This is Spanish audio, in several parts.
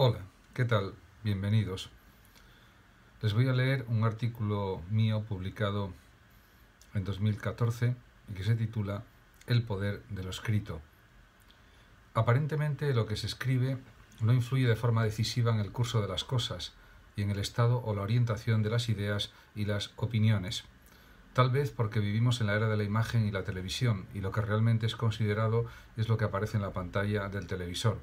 Hola, ¿qué tal? Bienvenidos. Les voy a leer un artículo mío publicado en 2014 y que se titula El poder de lo escrito. Aparentemente lo que se escribe no influye de forma decisiva en el curso de las cosas y en el estado o la orientación de las ideas y las opiniones. Tal vez porque vivimos en la era de la imagen y la televisión y lo que realmente es considerado es lo que aparece en la pantalla del televisor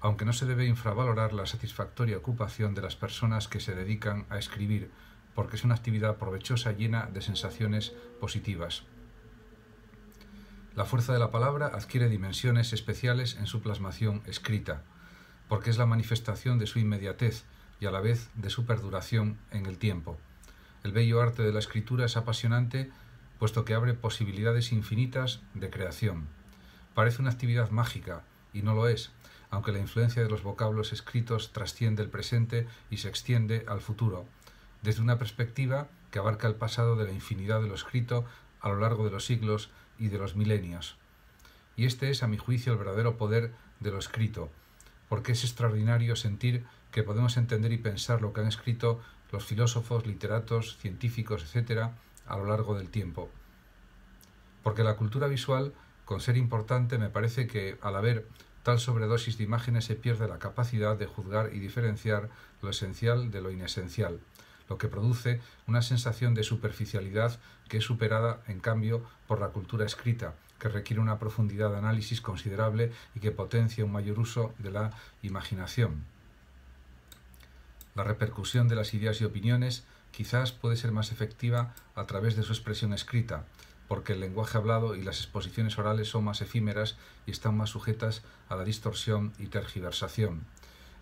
aunque no se debe infravalorar la satisfactoria ocupación de las personas que se dedican a escribir, porque es una actividad provechosa llena de sensaciones positivas. La fuerza de la palabra adquiere dimensiones especiales en su plasmación escrita, porque es la manifestación de su inmediatez y a la vez de su perduración en el tiempo. El bello arte de la escritura es apasionante puesto que abre posibilidades infinitas de creación. Parece una actividad mágica, y no lo es, aunque la influencia de los vocablos escritos trasciende el presente y se extiende al futuro, desde una perspectiva que abarca el pasado de la infinidad de lo escrito a lo largo de los siglos y de los milenios. Y este es, a mi juicio, el verdadero poder de lo escrito, porque es extraordinario sentir que podemos entender y pensar lo que han escrito los filósofos, literatos, científicos, etc., a lo largo del tiempo. Porque la cultura visual con ser importante me parece que al haber tal sobredosis de imágenes se pierde la capacidad de juzgar y diferenciar lo esencial de lo inesencial, lo que produce una sensación de superficialidad que es superada, en cambio, por la cultura escrita, que requiere una profundidad de análisis considerable y que potencia un mayor uso de la imaginación. La repercusión de las ideas y opiniones quizás puede ser más efectiva a través de su expresión escrita, porque el lenguaje hablado y las exposiciones orales son más efímeras y están más sujetas a la distorsión y tergiversación.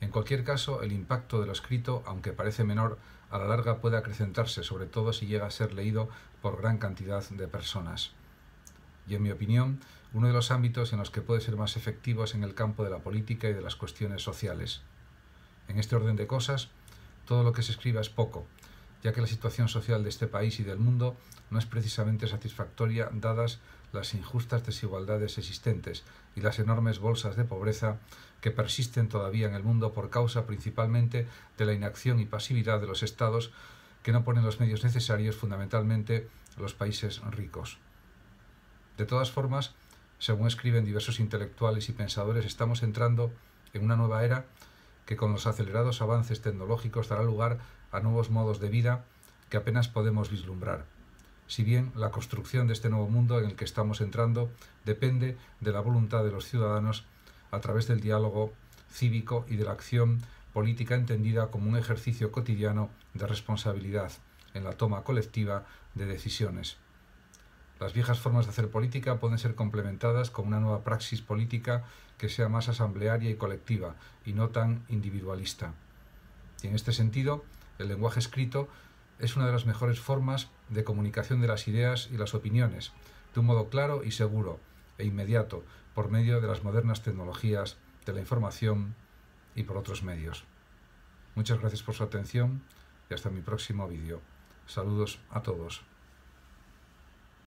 En cualquier caso, el impacto de lo escrito, aunque parece menor, a la larga puede acrecentarse, sobre todo si llega a ser leído por gran cantidad de personas. Y en mi opinión, uno de los ámbitos en los que puede ser más efectivo es en el campo de la política y de las cuestiones sociales. En este orden de cosas, todo lo que se escriba es poco, ya que la situación social de este país y del mundo no es precisamente satisfactoria dadas las injustas desigualdades existentes y las enormes bolsas de pobreza que persisten todavía en el mundo por causa principalmente de la inacción y pasividad de los estados que no ponen los medios necesarios fundamentalmente los países ricos. De todas formas, según escriben diversos intelectuales y pensadores, estamos entrando en una nueva era que con los acelerados avances tecnológicos dará lugar a nuevos modos de vida que apenas podemos vislumbrar. Si bien la construcción de este nuevo mundo en el que estamos entrando depende de la voluntad de los ciudadanos a través del diálogo cívico y de la acción política entendida como un ejercicio cotidiano de responsabilidad en la toma colectiva de decisiones. Las viejas formas de hacer política pueden ser complementadas con una nueva praxis política que sea más asamblearia y colectiva, y no tan individualista. Y en este sentido, el lenguaje escrito, es una de las mejores formas de comunicación de las ideas y las opiniones, de un modo claro y seguro e inmediato, por medio de las modernas tecnologías, de la información y por otros medios. Muchas gracias por su atención y hasta mi próximo vídeo. Saludos a todos.